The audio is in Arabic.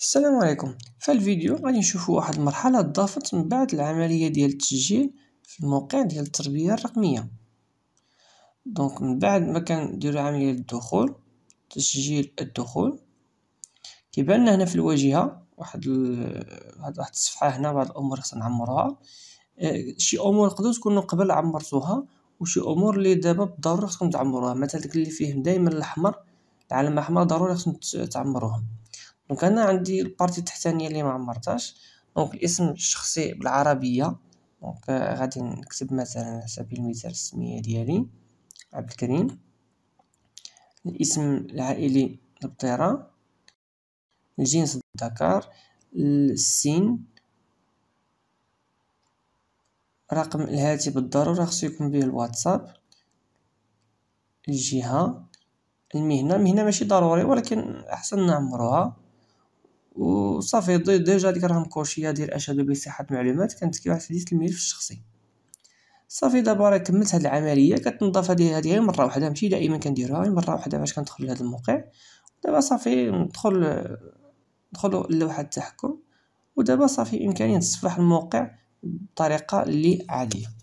السلام عليكم في الفيديو غادي نشوفوا واحد المرحله ضافت من بعد العمليه ديال التسجيل في الموقع ديال التربيه الرقميه دونك من بعد ما كنديروا عمليه الدخول تسجيل الدخول كيبان لنا هنا في الواجهه واحد واحد واحد الصفحه هنا بعض الامور خصنا نعمروها آه، شي امور قدروا تكونوا قبل عمرتوها وشي امور اللي دابا بالضروره خصكم تعمروها مثلا داك اللي فيه دائما الاحمر العلامه الاحمر ضروري خصكم تعمروهم دونك انا عندي البارتي التحتانيه اللي ما عمرتهاش دونك الاسم الشخصي بالعربيه دونك غادي نكتب مثلا على سبيل المثال السميه ديالي عبد الكريم الاسم العائلي البطيره الجنس الذكر السن رقم الهاتف بالضرورة خصو يكون به الواتساب الجهة المهنة المهنة ماشي ضروري ولكن أحسن نعمروها وصافي ديجا هاديك راهم كوشيه ديال اشهد بصحه معلومات كانت واحد حديث الملف الشخصي صافي دابا راه كملت هاد العمليه كتنظف هادي هادي غير مره واحده ماشي دائما كنديرها غير مره واحده باش كندخل لهاد الموقع دابا صافي ندخل ندخل لوحه التحكم ودابا صافي بإمكاني نصفح الموقع بطريقه اللي عاديه